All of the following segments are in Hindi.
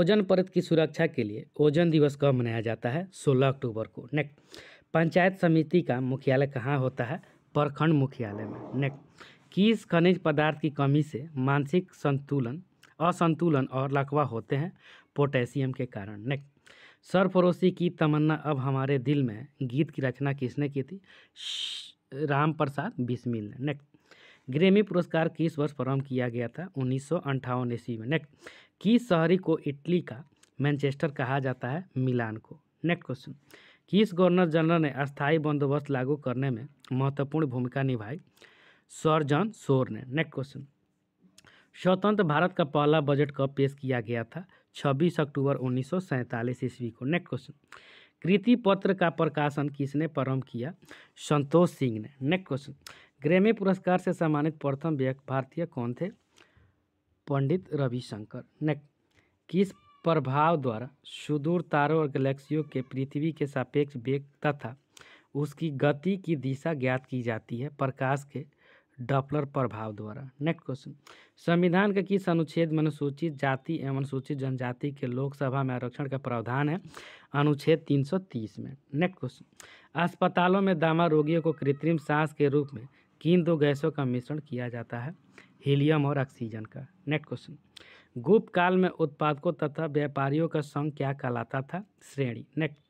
ओजन परत की सुरक्षा के लिए ओजन दिवस कब मनाया जाता है 16 अक्टूबर को नेक्स्ट पंचायत समिति का मुख्यालय कहाँ होता है प्रखंड मुख्यालय में नेक्स्ट किस खनिज पदार्थ की कमी से मानसिक संतुलन असंतुलन और लकवा होते हैं पोटेशियम के कारण नेक्स्ट सरफरोशी की तमन्ना अब हमारे दिल में गीत की रचना किसने की थी राम प्रसाद बिस्मिल ने नेक्स्ट ग्रेमी पुरस्कार किस वर्ष प्रारंभ किया गया था उन्नीस सौ ईस्वी में नेक्स्ट किस शहरी को इटली का मैनचेस्टर कहा जाता है मिलान को नेक्स्ट क्वेश्चन किस गवर्नर जनरल ने अस्थायी बंदोबस्त लागू करने में महत्वपूर्ण भूमिका निभाई सर जॉन शोर ने नेक्स्ट क्वेश्चन स्वतंत्र भारत का पहला बजट कब पेश किया गया था 26 अक्टूबर उन्नीस ईस्वी को नेक्स्ट क्वेश्चन कृति पत्र का प्रकाशन किसने प्रारंभ किया संतोष सिंह ने नेक्स्ट क्वेश्चन ग्रेमी पुरस्कार से सम्मानित प्रथम व्यक्ति भारतीय कौन थे पंडित रविशंकर ने किस प्रभाव द्वारा सुदूर तारों और गैलेक्सियों के पृथ्वी के सापेक्ष वेग तथा उसकी गति की दिशा ज्ञात की जाती है प्रकाश के डॉपलर प्रभाव द्वारा नेक्स्ट क्वेश्चन संविधान के किस अनुच्छेद में अनुसूचित जाति एवं अनुसूचित जनजाति के लोकसभा में आरक्षण का प्रावधान है अनुच्छेद 330 में नेक्स्ट क्वेश्चन अस्पतालों में दामा रोगियों को कृत्रिम सांस के रूप में किन दो गैसों का मिश्रण किया जाता है हीलियम और ऑक्सीजन का नेक्स्ट क्वेश्चन गुप्त काल में उत्पादकों तथा व्यापारियों का संघ क्या कहलाता था श्रेणी नेक्स्ट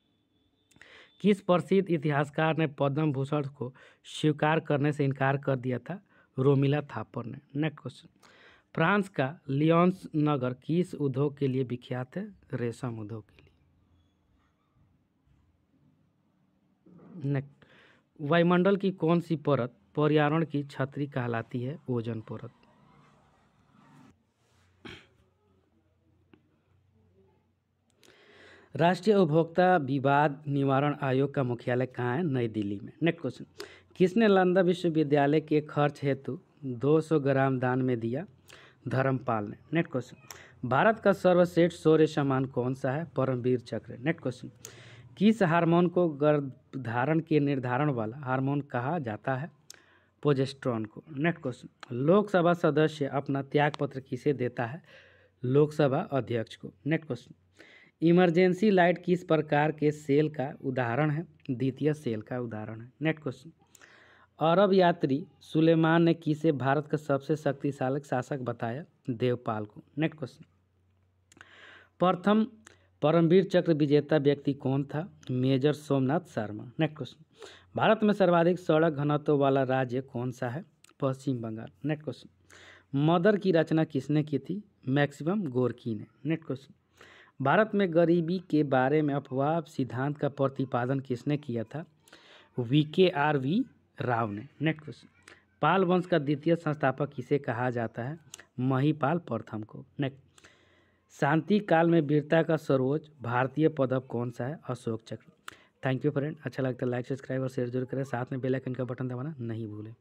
किस प्रसिद्ध इतिहासकार ने पद्म भूषण को स्वीकार करने से इनकार कर दिया था रोमिला थापर ने नेक्स्ट क्वेश्चन फ्रांस का लियोन्स नगर किस उद्योग के लिए विख्यात है रेशम उद्योग के लिए नेक्स्ट वायुमंडल की कौन सी परत पर्यावरण की छतरी कहलाती है ओजन परत राष्ट्रीय उपभोक्ता विवाद निवारण आयोग का मुख्यालय कहाँ है नई दिल्ली में नेक्स्ट क्वेश्चन किसने लंदा विश्वविद्यालय के खर्च हेतु 200 ग्राम दान में दिया धर्मपाल ने नेक्स्ट क्वेश्चन भारत का सर्वश्रेष्ठ सौर्य सम्मान कौन सा है परमवीर चक्र नेक्स्ट क्वेश्चन किस हार्मोन को धारण के निर्धारण वाला हार्मोन कहा जाता है पोजेस्ट्रॉन को नेक्स्ट क्वेश्चन लोकसभा सदस्य अपना त्यागपत्र किसे देता है लोकसभा अध्यक्ष को नेक्स्ट क्वेश्चन इमरजेंसी लाइट किस प्रकार के सेल का उदाहरण है द्वितीय सेल का उदाहरण है नेक्स्ट क्वेश्चन अरब यात्री सुलेमान ने किसे भारत का सबसे शक्तिशाली शासक बताया देवपाल को नेक्स्ट क्वेश्चन प्रथम परमवीर चक्र विजेता व्यक्ति कौन था major Somnath Sharma next question Bharat में सर्वाधिक सड़क घनत्व वाला राज्य कौन सा है Paschim Bengal next question Mother की रचना किसने की थी मैक्सिमम गोरकी ने नेक्स्ट क्वेश्चन भारत में गरीबी के बारे में अफवाह सिद्धांत का प्रतिपादन किसने किया था वी के आर वी राव ने नेक्स्ट क्वेश्चन पाल वंश का द्वितीय संस्थापक किसे कहा जाता है महीपाल प्रथम को नेक्स्ट शांति काल में वीरता का सर्वोच्च भारतीय पदक कौन सा है अशोक चक्र थैंक यू फ्रेंड अच्छा लगता है लाइक सब्सक्राइब और शेयर जरूर करें साथ में बेल आइकन का बटन दबाना नहीं भूलें